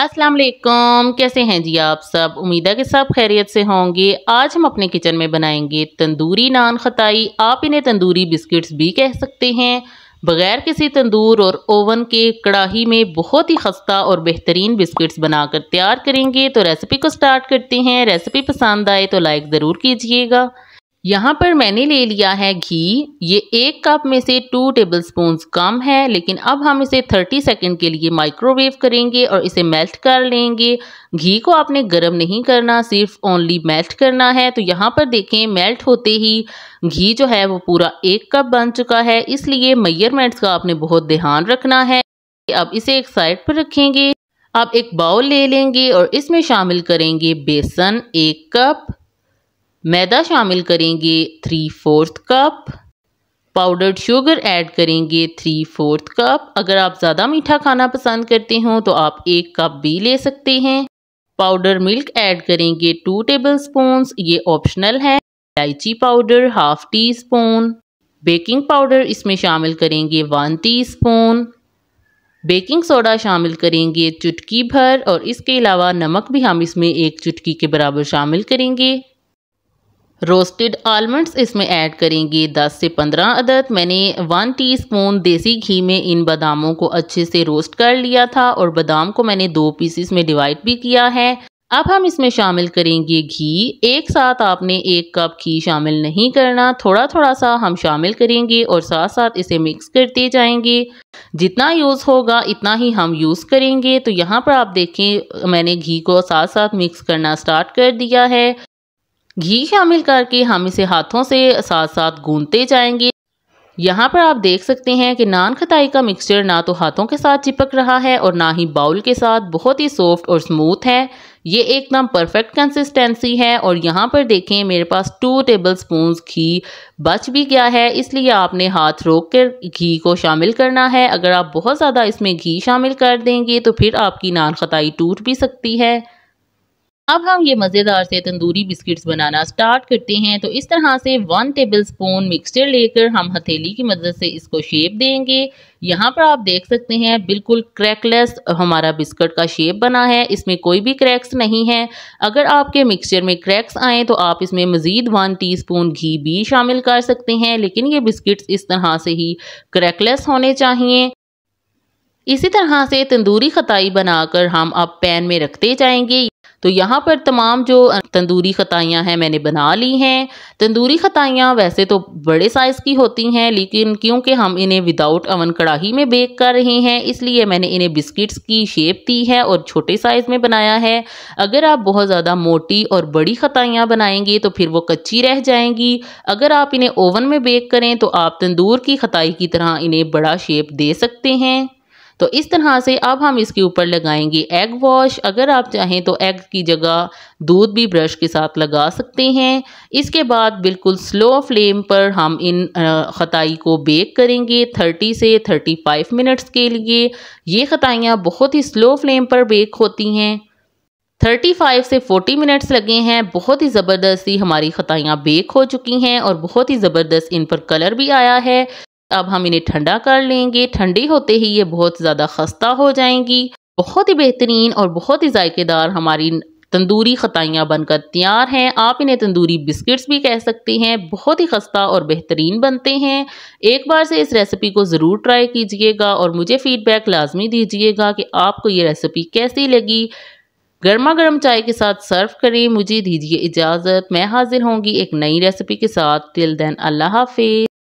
अस्सलाम वालेकुम कैसे हैं जी आप सब उम्मीद है कि सब खैरियत से होंगे आज हम अपने किचन में बनाएंगे तंदूरी नान खताई आप इन्हें तंदूरी बिस्किट्स भी कह सकते हैं बगैर किसी तंदूर और ओवन के कढ़ाही में बहुत ही खस्ता और बेहतरीन बिस्किट्स बनाकर तैयार करेंगे तो रेसिपी को स्टार्ट करते हैं रेसिपी पसंद आए तो लाइक ज़रूर कीजिएगा यहाँ पर मैंने ले लिया है घी ये एक कप में से टू टेबल स्पून कम है लेकिन अब हम इसे 30 सेकंड के लिए माइक्रोवेव करेंगे और इसे मेल्ट कर लेंगे घी को आपने गर्म नहीं करना सिर्फ ओनली मेल्ट करना है तो यहाँ पर देखें मेल्ट होते ही घी जो है वो पूरा एक कप बन चुका है इसलिए मैयरमेंट्स का आपने बहुत ध्यान रखना है अब इसे एक साइड पर रखेंगे आप एक बाउल ले लेंगे और इसमें शामिल करेंगे बेसन एक कप मैदा शामिल करेंगे three fourth cup powdered sugar add करेंगे थ्री फोर्थ कप अगर आप ज़्यादा मीठा खाना पसंद करते हो तो आप एक कप भी ले सकते हैं पाउडर मिल्क ऐड करेंगे टू टेबल स्पून ये ऑप्शनल है इलायची powder half tea spoon baking powder इसमें शामिल करेंगे one tea spoon baking soda शामिल करेंगे चुटकी भर और इसके अलावा नमक भी हम इसमें एक चुटकी के बराबर शामिल करेंगे रोस्टेड आलमंड्स इसमें ऐड करेंगे 10 से 15 अदद मैंने 1 टीस्पून देसी घी में इन बादामों को अच्छे से रोस्ट कर लिया था और बादाम को मैंने दो पीसीस में डिवाइड भी किया है अब हम इसमें शामिल करेंगे घी एक साथ आपने एक कप घी शामिल नहीं करना थोड़ा थोड़ा सा हम शामिल करेंगे और साथ साथ इसे मिक्स करते जाएंगे जितना यूज़ होगा इतना ही हम यूज़ करेंगे तो यहाँ पर आप देखें मैंने घी को साथ साथ मिक्स करना स्टार्ट कर दिया है घी शामिल करके हम इसे हाथों से साथ साथ गूंदते जाएंगे यहाँ पर आप देख सकते हैं कि नान खताई का मिक्सचर ना तो हाथों के साथ चिपक रहा है और ना ही बाउल के साथ बहुत ही सॉफ्ट और स्मूथ है ये एकदम परफेक्ट कंसिस्टेंसी है और यहाँ पर देखें मेरे पास टू टेबल स्पून घी बच भी गया है इसलिए आपने हाथ रोक कर घी को शामिल करना है अगर आप बहुत ज़्यादा इसमें घी शामिल कर देंगे तो फिर आपकी नान खताई टूट भी सकती है अब हम ये मज़ेदार से तंदूरी बिस्किट्स बनाना स्टार्ट करते हैं तो इस तरह से वन टेबल स्पून मिक्सचर लेकर हम हथेली की मदद से इसको शेप देंगे यहाँ पर आप देख सकते हैं बिल्कुल क्रैकलेस हमारा बिस्किट का शेप बना है इसमें कोई भी क्रैक्स नहीं है अगर आपके मिक्सचर में क्रैक्स आएँ तो आप इसमें मज़ीद वन स्पून घी भी शामिल कर सकते हैं लेकिन ये बिस्किट्स इस तरह से ही क्रैकलेस होने चाहिए इसी तरह से तंदूरी खताई बनाकर हम अब पैन में रखते जाएंगे तो यहाँ पर तमाम जो तंदूरी खताइयाँ हैं मैंने बना ली हैं तंदूरी खताइयाँ वैसे तो बड़े साइज़ की होती हैं लेकिन क्योंकि हम इन्हें विदाउट अवन कढ़ाही में बेक कर रहे हैं इसलिए मैंने इन्हें बिस्किट्स की शेप दी है और छोटे साइज़ में बनाया है अगर आप बहुत ज़्यादा मोटी और बड़ी खताइयाँ बनाएंगे तो फिर वो कच्ची रह जाएंगी अगर आप इन्हें ओवन में बेक करें तो आप तंदूर की खताई की तरह इन्हें बड़ा शेप दे सकते हैं तो इस तरह से अब हम इसके ऊपर लगाएंगे एग वॉश अगर आप चाहें तो एग की जगह दूध भी ब्रश के साथ लगा सकते हैं इसके बाद बिल्कुल स्लो फ्लेम पर हम इन खताई को बेक करेंगे 30 से 35 मिनट्स के लिए ये खताइयाँ बहुत ही स्लो फ्लेम पर बेक होती हैं 35 से 40 मिनट्स लगे हैं बहुत ही ज़बरदस्ती हमारी खताइयाँ बेक हो चुकी हैं और बहुत ही ज़बरदस्त इन पर कलर भी आया है अब हम इन्हें ठंडा कर लेंगे ठंडे होते ही ये बहुत ज़्यादा खस्ता हो जाएंगी बहुत ही बेहतरीन और बहुत ही जायकेदार हमारी तंदूरी ख़तियाँ बनकर तैयार हैं आप इन्हें तंदूरी बिस्किट्स भी कह सकते हैं बहुत ही खस्ता और बेहतरीन बनते हैं एक बार से इस रेसिपी को ज़रूर ट्राई कीजिएगा और मुझे फ़ीडबैक लाजमी दीजिएगा कि आपको ये रेसिपी कैसी लगी गर्मा गर्म चाय के साथ सर्व करें मुझे दीजिए इजाज़त मैं हाजिर होंगी एक नई रेसिपी के साथ टिल देन अल्लाह हाफिज़